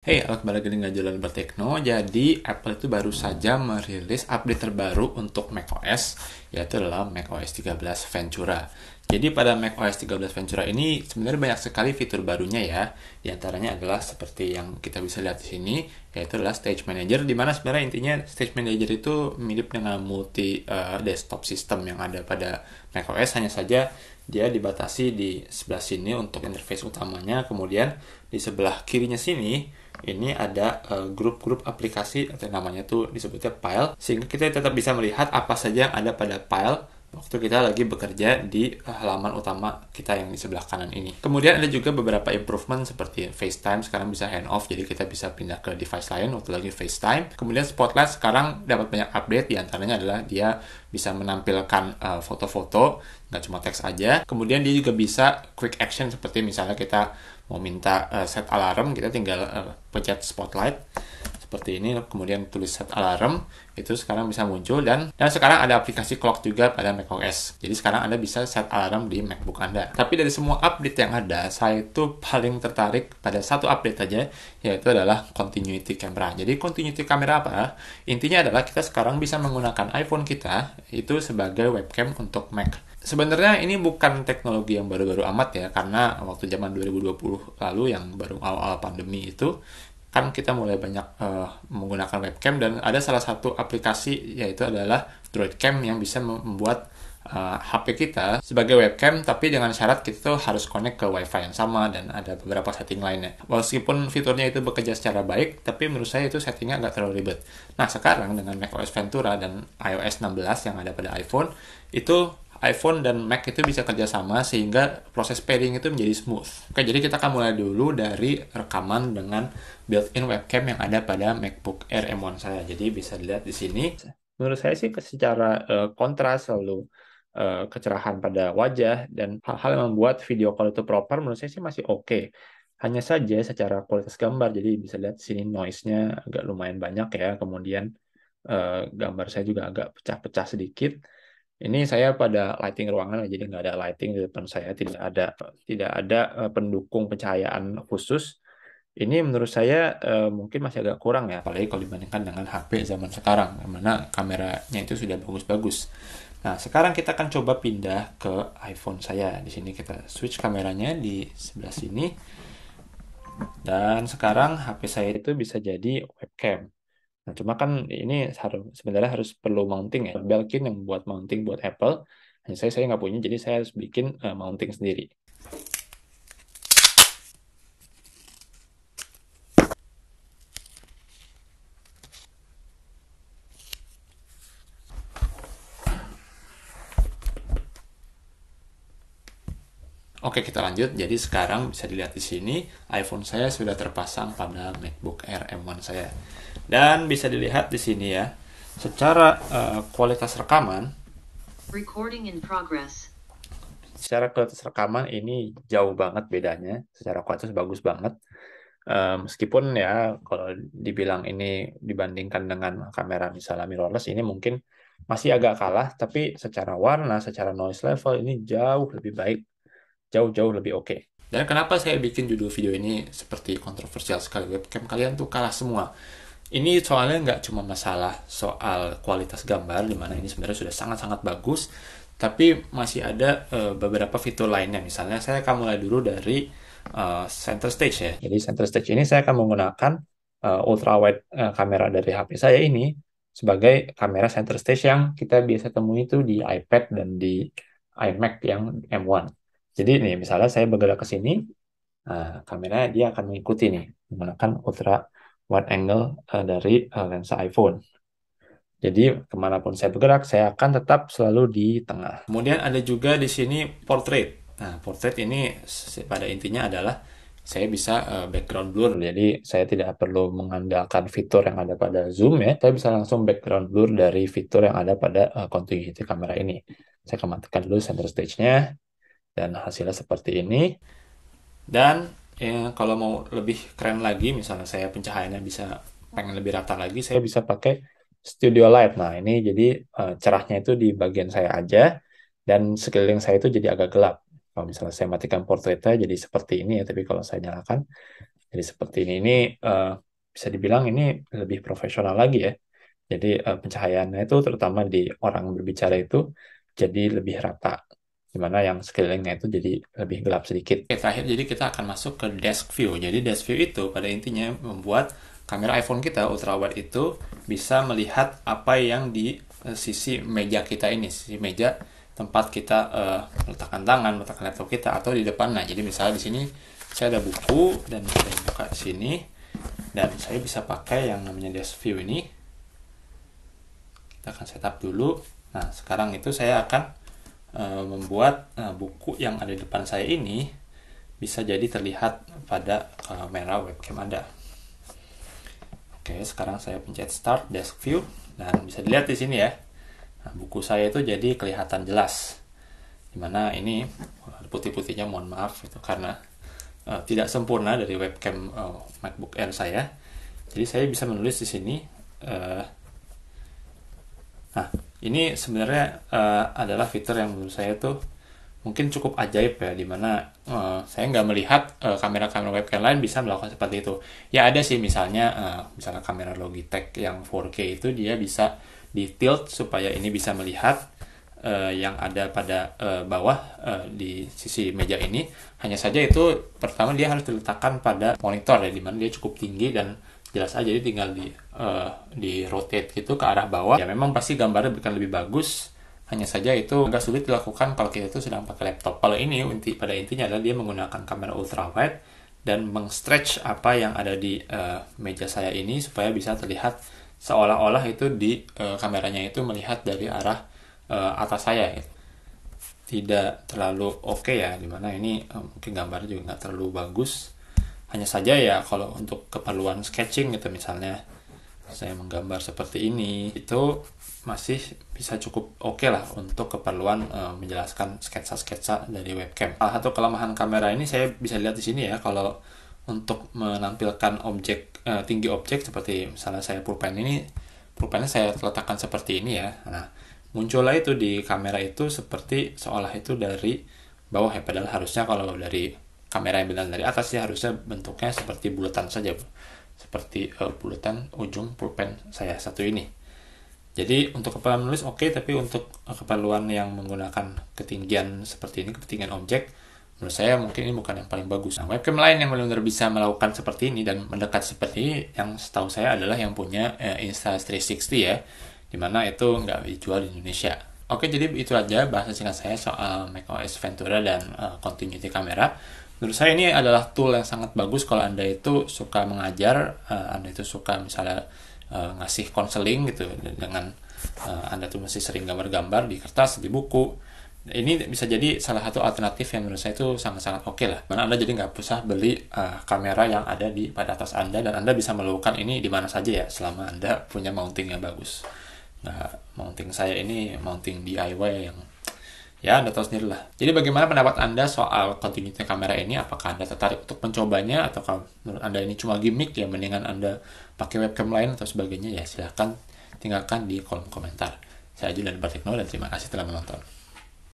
Hey, aku kembali lagi dengan Jalan Bertekno. Jadi, Apple itu baru saja merilis update terbaru untuk macOS, yaitu adalah macOS 13 Ventura. Jadi, pada macOS 13 Ventura ini sebenarnya banyak sekali fitur barunya ya. Di antaranya adalah seperti yang kita bisa lihat di sini, yaitu adalah Stage Manager, di mana sebenarnya intinya Stage Manager itu mirip dengan multi uh, desktop system yang ada pada macOS, hanya saja dia dibatasi di sebelah sini untuk interface utamanya, kemudian di sebelah kirinya sini ini ada eh, grup-grup uh, aplikasi atau namanya tuh disebutnya file sehingga kita tetap bisa melihat apa saja yang ada pada file waktu kita lagi bekerja di eh, halaman utama kita yang di sebelah kanan ini. Kemudian ada juga beberapa improvement seperti FaceTime sekarang bisa hand off jadi kita bisa pindah ke device lain waktu lagi FaceTime. Kemudian Spotlight sekarang dapat banyak update diantaranya adalah dia bisa menampilkan foto eh, foto-foto nggak cuma teks aja. Kemudian dia juga bisa quick action seperti misalnya kita mau minta uh, set alarm kita tinggal uh, pencet spotlight seperti ini kemudian tulis set alarm itu sekarang bisa muncul dan dan sekarang ada aplikasi clock juga pada macOS jadi sekarang anda bisa set alarm di MacBook anda tapi dari semua update yang ada saya itu paling tertarik pada satu update aja yaitu adalah continuity camera jadi continuity camera apa intinya adalah kita sekarang bisa menggunakan iPhone kita itu sebagai webcam untuk Mac sebenarnya ini bukan teknologi yang baru-baru amat ya karena waktu zaman 2020 lalu yang baru awal-awal pandemi itu kan kita mulai banyak uh, menggunakan webcam dan ada salah satu aplikasi yaitu adalah Droidcam yang bisa membuat uh, eh, HP kita sebagai webcam tapi dengan syarat kita tuh harus connect ke wifi yang sama dan ada beberapa setting lainnya walaupun fiturnya itu bekerja secara baik tapi menurut saya itu settingnya agak terlalu ribet nah sekarang dengan macOS Ventura dan iOS 16 yang ada pada iPhone itu iPhone dan Mac itu bisa kerjasama sehingga proses pairing itu menjadi smooth. Oke, jadi kita akan mulai dulu dari rekaman dengan built-in webcam yang ada pada MacBook Air M1 saya. Jadi bisa dilihat di sini. Menurut saya sih secara uh, kontras lalu uh, kecerahan pada wajah dan hal-hal yang membuat video call itu proper menurut saya sih masih oke. Okay. Hanya saja secara kualitas gambar, jadi bisa lihat sini noise-nya agak lumayan banyak ya. Kemudian uh, gambar saya juga agak pecah-pecah sedikit ini saya pada lighting ruangan, jadi nggak ada lighting di depan saya, tidak ada tidak ada eh, pendukung pencahayaan khusus. Ini menurut saya eh, mungkin masih agak kurang ya, apalagi kalau dibandingkan dengan HP zaman sekarang, yang mana kameranya itu sudah bagus-bagus. Nah, sekarang kita akan coba pindah ke iPhone saya. Di sini kita switch kameranya di sebelah sini. Dan sekarang HP saya itu bisa jadi webcam. Nah, cuma kan ini harus sebenarnya harus perlu mounting ya. Belkin yang buat mounting buat Apple. Hanya saya saya nggak punya, jadi saya harus bikin uh, mounting sendiri. Oke, kita lanjut. Jadi sekarang bisa dilihat di sini iPhone saya sudah terpasang pada MacBook Air M1 saya. Dan bisa dilihat di sini ya. Secara uh, kualitas rekaman Recording in progress. Secara kualitas rekaman ini jauh banget bedanya. Secara kualitas bagus banget. Uh, meskipun ya kalau dibilang ini dibandingkan dengan kamera misalnya mirrorless ini mungkin masih agak kalah tapi secara warna, secara noise level ini jauh lebih baik jauh-jauh lebih oke. Okay. Dan kenapa saya bikin judul video ini seperti kontroversial sekali webcam kalian tuh kalah semua. Ini soalnya nggak cuma masalah soal kualitas gambar, dimana ini sebenarnya sudah sangat-sangat bagus, tapi masih ada uh, beberapa fitur lainnya. Misalnya saya akan mulai dulu dari uh, center stage ya. Jadi center stage ini saya akan menggunakan uh, eh, ultra uh, kamera dari HP saya ini sebagai kamera center stage yang kita biasa temui itu di iPad dan di iMac yang M1. Jadi nih misalnya saya bergerak ke sini, nah, kamera dia akan mengikuti nih menggunakan ultra wide angle uh, dari uh, lensa iPhone. Jadi kemanapun saya bergerak, saya akan tetap selalu di tengah. Kemudian ada juga di sini portrait. Nah, portrait ini pada intinya adalah saya bisa uh, background blur. Jadi saya tidak perlu mengandalkan fitur yang ada pada zoom ya. Saya bisa langsung background blur dari fitur yang ada pada uh, continuity kamera ini. Saya akan matikan dulu center stage-nya dan hasilnya seperti ini dan ya, kalau mau lebih keren lagi misalnya saya pencahayaannya bisa pengen lebih rata lagi saya bisa pakai studio light nah ini jadi uh, cerahnya itu di bagian saya aja dan sekeliling saya itu jadi agak gelap kalau misalnya saya matikan portraitnya jadi seperti ini ya tapi kalau saya nyalakan jadi seperti ini ini uh, bisa dibilang ini lebih profesional lagi ya jadi uh, pencahayaannya itu terutama di orang berbicara itu jadi lebih rata dimana yang scalingnya itu jadi lebih gelap sedikit. Oke, terakhir jadi kita akan masuk ke desk view. Jadi desk view itu pada intinya membuat kamera iPhone kita ultrawide itu bisa melihat apa yang di eh, sisi meja kita ini, sisi meja tempat kita uh, eh, letakkan tangan, letakkan laptop kita atau di depan. Nah, jadi misalnya di sini saya ada buku dan saya buka di sini dan saya bisa pakai yang namanya desk view ini. Kita akan setup dulu. Nah, sekarang itu saya akan Eh, membuat uh, buku yang ada di depan saya ini bisa jadi terlihat pada kamera eh, webcam Anda. Oke, sekarang saya pencet start desk view dan bisa dilihat di sini ya. Nah, buku saya itu jadi kelihatan jelas. Dimana ini putih-putihnya mohon maaf itu karena uh, tidak sempurna dari webcam uh, MacBook Air saya. Jadi saya bisa menulis di sini uh, nah ini sebenarnya uh, adalah fitur yang menurut saya tuh mungkin cukup ajaib ya dimana uh, eh, saya nggak melihat eh, kamera-kamera webcam lain bisa melakukan seperti itu ya ada sih misalnya uh, misalnya kamera Logitech yang 4K itu dia bisa di tilt supaya ini bisa melihat uh, yang ada pada uh, bawah uh, di sisi meja ini hanya saja itu pertama dia harus diletakkan pada monitor ya dimana dia cukup tinggi dan jelas aja jadi tinggal di uh, di rotate gitu ke arah bawah ya memang pasti gambarnya akan lebih bagus hanya saja itu agak sulit dilakukan kalau kita itu sedang pakai laptop kalau ini inti pada intinya adalah dia menggunakan kamera ultrawide dan mengstretch apa yang ada di uh, meja saya ini supaya bisa terlihat seolah-olah itu di uh, kameranya itu melihat dari arah uh, atas saya gitu. tidak terlalu oke okay ya dimana ini uh, mungkin gambarnya juga nggak terlalu bagus hanya saja ya kalau untuk keperluan sketching gitu misalnya saya menggambar seperti ini itu masih bisa cukup oke okay lah untuk keperluan e, menjelaskan sketsa-sketsa dari webcam. Salah satu kelemahan kamera ini saya bisa lihat di sini ya kalau untuk menampilkan objek e, tinggi objek seperti misalnya saya pulpen ini pulpennya saya letakkan seperti ini ya. Nah, muncullah itu di kamera itu seperti seolah itu dari bawah ya padahal harusnya kalau dari kamera yang benar dari atas ya harusnya bentuknya seperti bulatan saja seperti uh, bulatan ujung pulpen saya satu ini jadi untuk kepala menulis oke okay, tapi untuk keperluan yang menggunakan ketinggian seperti ini ketinggian objek menurut saya mungkin ini bukan yang paling bagus nah, webcam lain yang benar-benar bisa melakukan seperti ini dan mendekat seperti ini yang setahu saya adalah yang punya uh, Insta 360 ya dimana itu nggak dijual di Indonesia Oke, jadi itu aja bahasa singkat saya soal macOS Ventura dan uh, continuity kamera. Menurut saya ini adalah tool yang sangat bagus kalau Anda itu suka mengajar, uh, Anda itu suka misalnya uh, ngasih konseling gitu dengan uh, Anda tuh masih sering gambar-gambar di kertas, di buku. Ini bisa jadi salah satu alternatif yang menurut saya itu sangat-sangat oke okay lah. Mana Anda jadi nggak usah beli uh, kamera yang ada di pada atas Anda dan Anda bisa melakukan ini di mana saja ya selama Anda punya mounting yang bagus. Nah, mounting saya ini mounting DIY yang ya Anda tahu sendiri lah. Jadi bagaimana pendapat Anda soal continuity kamera ini? Apakah Anda tertarik untuk mencobanya atau menurut Anda ini cuma gimmick ya mendingan Anda pakai webcam lain atau sebagainya ya silahkan tinggalkan di kolom komentar. Saya dan Bartikno dan terima kasih telah menonton.